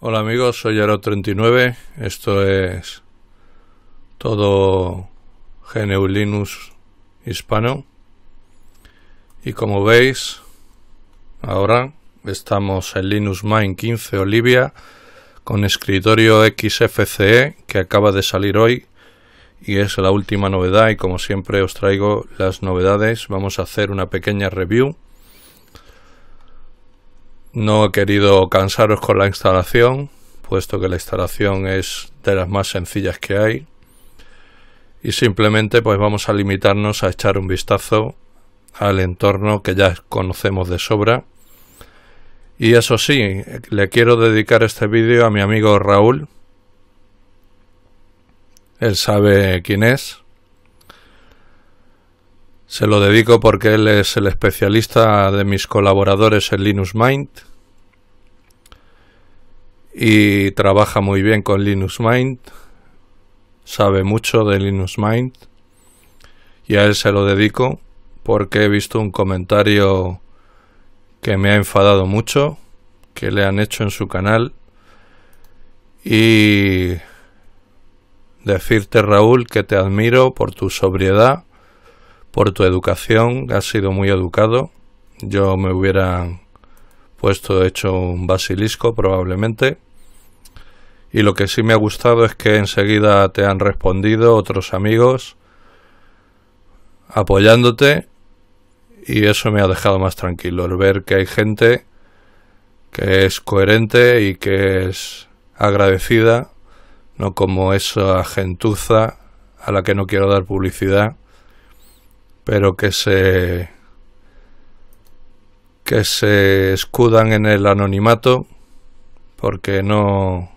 Hola amigos, soy Aro39, esto es todo GNU Linux hispano y como veis ahora estamos en Linux Mine 15 Olivia con escritorio XFCE que acaba de salir hoy y es la última novedad y como siempre os traigo las novedades vamos a hacer una pequeña review no he querido cansaros con la instalación, puesto que la instalación es de las más sencillas que hay. Y simplemente pues vamos a limitarnos a echar un vistazo al entorno que ya conocemos de sobra. Y eso sí, le quiero dedicar este vídeo a mi amigo Raúl. Él sabe quién es. Se lo dedico porque él es el especialista de mis colaboradores en Linux Mind y trabaja muy bien con Linux Mint, sabe mucho de Linux Mint y a él se lo dedico porque he visto un comentario que me ha enfadado mucho que le han hecho en su canal y decirte Raúl que te admiro por tu sobriedad, por tu educación, has sido muy educado. Yo me hubiera puesto hecho un basilisco probablemente. Y lo que sí me ha gustado es que enseguida te han respondido otros amigos apoyándote y eso me ha dejado más tranquilo, el ver que hay gente que es coherente y que es agradecida, no como esa gentuza a la que no quiero dar publicidad, pero que se que se escudan en el anonimato porque no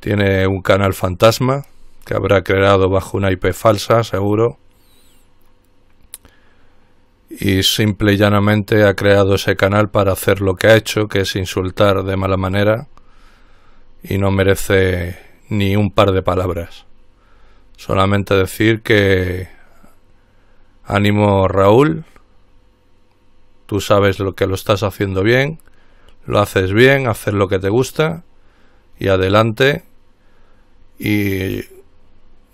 tiene un canal fantasma que habrá creado bajo una IP falsa, seguro. Y simple y llanamente ha creado ese canal para hacer lo que ha hecho, que es insultar de mala manera y no merece ni un par de palabras. Solamente decir que ánimo Raúl, Tú sabes lo que lo estás haciendo bien, lo haces bien, haces lo que te gusta y adelante. Y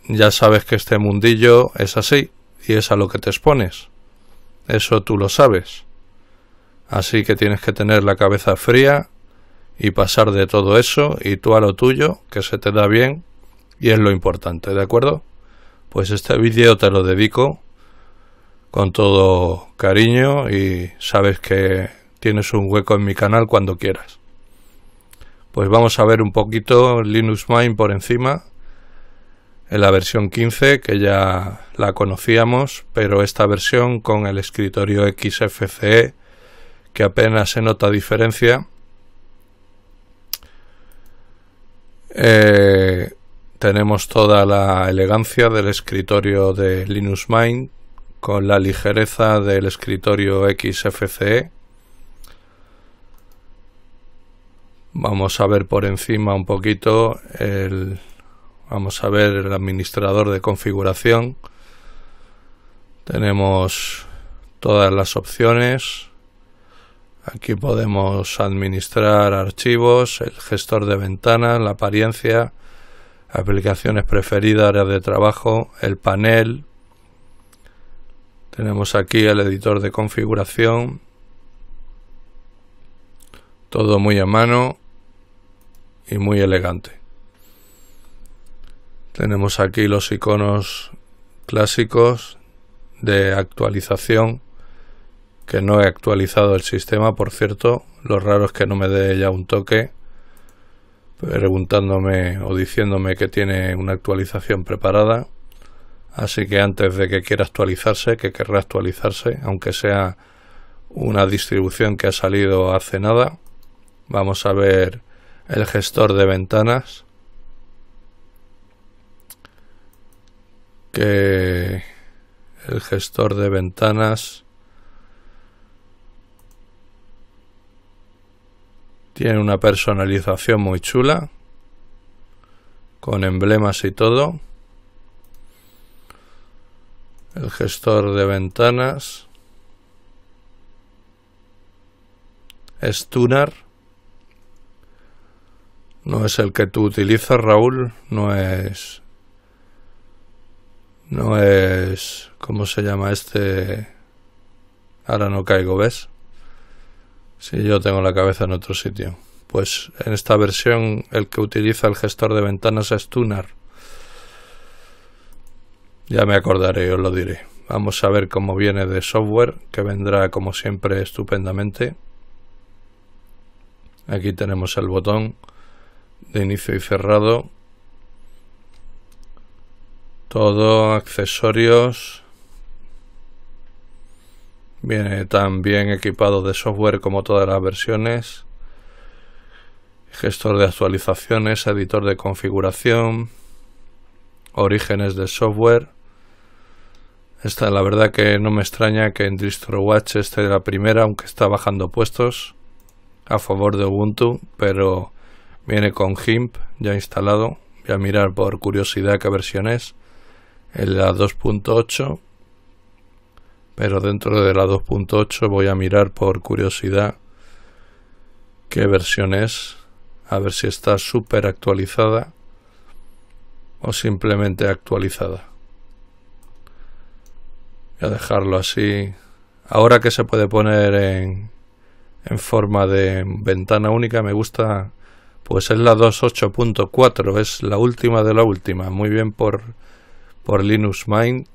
ya sabes que este mundillo es así y es a lo que te expones. Eso tú lo sabes. Así que tienes que tener la cabeza fría y pasar de todo eso y tú a lo tuyo, que se te da bien y es lo importante, ¿de acuerdo? Pues este vídeo te lo dedico con todo cariño y sabes que tienes un hueco en mi canal cuando quieras. Pues vamos a ver un poquito Linux Mine por encima en la versión 15 que ya la conocíamos, pero esta versión con el escritorio XFCE que apenas se nota diferencia. Eh, tenemos toda la elegancia del escritorio de Linux Mint con la ligereza del escritorio XFCE. Vamos a ver por encima un poquito el vamos a ver el administrador de configuración. Tenemos todas las opciones. Aquí podemos administrar archivos, el gestor de ventanas, la apariencia, aplicaciones preferidas, áreas de trabajo, el panel, tenemos aquí el editor de configuración. Todo muy a mano y muy elegante. Tenemos aquí los iconos clásicos de actualización, que no he actualizado el sistema, por cierto. Lo raro es que no me dé ya un toque preguntándome o diciéndome que tiene una actualización preparada. Así que antes de que quiera actualizarse, que querrá actualizarse, aunque sea una distribución que ha salido hace nada, vamos a ver el gestor de ventanas. Que el gestor de ventanas tiene una personalización muy chula con emblemas y todo el gestor de ventanas, es TUNAR. no es el que tú utilizas, Raúl, no es, no es, ¿cómo se llama este? Ahora no caigo, ¿ves? Si yo tengo la cabeza en otro sitio. Pues en esta versión el que utiliza el gestor de ventanas es Tunar ya me acordaré, os lo diré. Vamos a ver cómo viene de software, que vendrá como siempre estupendamente. Aquí tenemos el botón de inicio y cerrado. Todo, accesorios. Viene tan bien equipado de software como todas las versiones. Gestor de actualizaciones, editor de configuración, orígenes de software esta, la verdad que no me extraña que en DistroWatch Watch esté la primera, aunque está bajando puestos a favor de Ubuntu, pero viene con GIMP ya instalado. Voy a mirar por curiosidad qué versión es. En la 2.8, pero dentro de la 2.8 voy a mirar por curiosidad qué versión es, a ver si está súper actualizada o simplemente actualizada a dejarlo así. Ahora que se puede poner en, forma de ventana única, me gusta. Pues es la 2.8.4, es la última de la última. Muy bien por, por Linux Mind.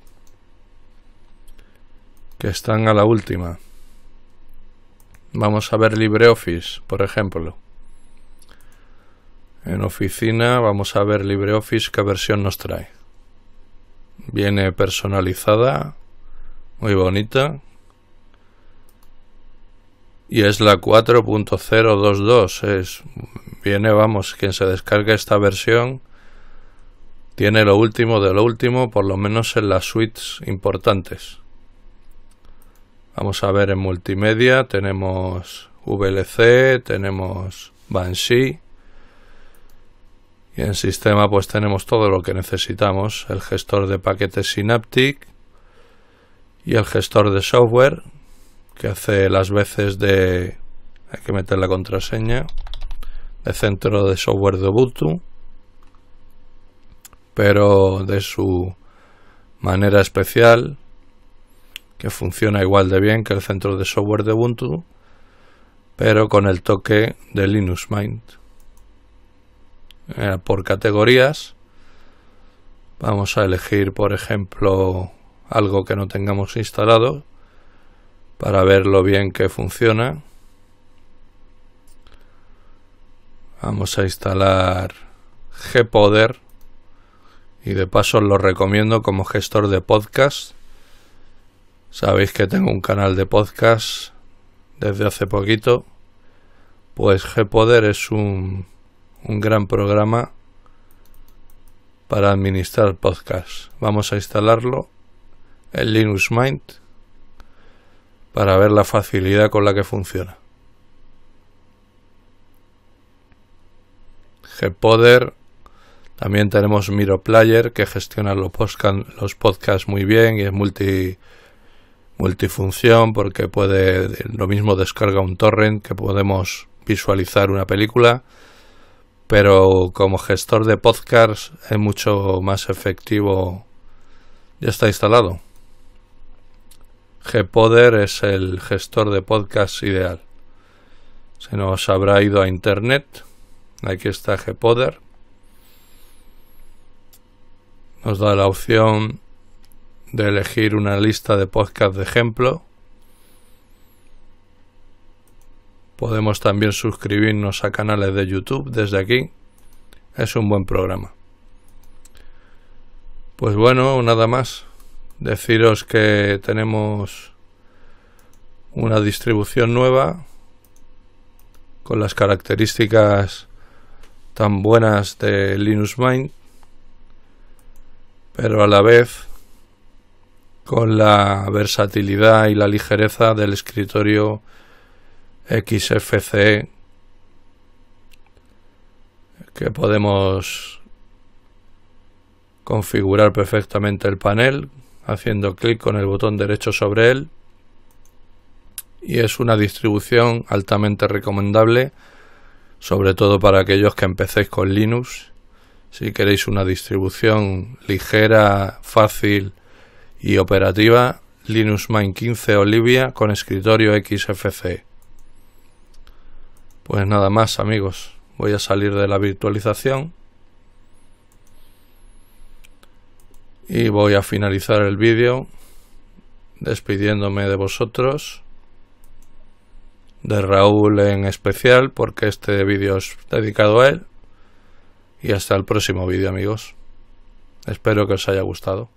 que están a la última. Vamos a ver LibreOffice, por ejemplo. En oficina vamos a ver LibreOffice qué versión nos trae. Viene personalizada muy bonita. Y es la 4.022. Es, viene, vamos, quien se descarga esta versión tiene lo último de lo último, por lo menos en las suites importantes. Vamos a ver en multimedia, tenemos VLC, tenemos Banshee. Y en sistema pues tenemos todo lo que necesitamos, el gestor de paquetes Synaptic, y el gestor de software que hace las veces de hay que meter la contraseña de centro de software de Ubuntu pero de su manera especial que funciona igual de bien que el centro de software de Ubuntu pero con el toque de Linux Mint eh, por categorías vamos a elegir por ejemplo algo que no tengamos instalado para ver lo bien que funciona. Vamos a instalar Gpoder y de paso os lo recomiendo como gestor de podcast. Sabéis que tengo un canal de podcast desde hace poquito. Pues Gpoder es un, un gran programa para administrar podcasts. Vamos a instalarlo el Linux Mint para ver la facilidad con la que funciona. Gpoder, también tenemos Miro Player que gestiona los, los podcasts muy bien y es multi, multifunción porque puede lo mismo descarga un torrent que podemos visualizar una película pero como gestor de podcasts es mucho más efectivo ya está instalado Gpoder es el gestor de podcast ideal. Se nos habrá ido a internet. Aquí está Gpoder. Nos da la opción de elegir una lista de podcast de ejemplo. Podemos también suscribirnos a canales de YouTube desde aquí. Es un buen programa. Pues bueno, nada más deciros que tenemos una distribución nueva con las características tan buenas de Linux Mint, pero a la vez con la versatilidad y la ligereza del escritorio XFCE que podemos configurar perfectamente el panel haciendo clic con el botón derecho sobre él y es una distribución altamente recomendable sobre todo para aquellos que empecéis con Linux si queréis una distribución ligera, fácil y operativa Linux Mint 15 Olivia con escritorio XFCE pues nada más amigos voy a salir de la virtualización Y voy a finalizar el vídeo despidiéndome de vosotros, de Raúl en especial, porque este vídeo es dedicado a él. Y hasta el próximo vídeo amigos. Espero que os haya gustado.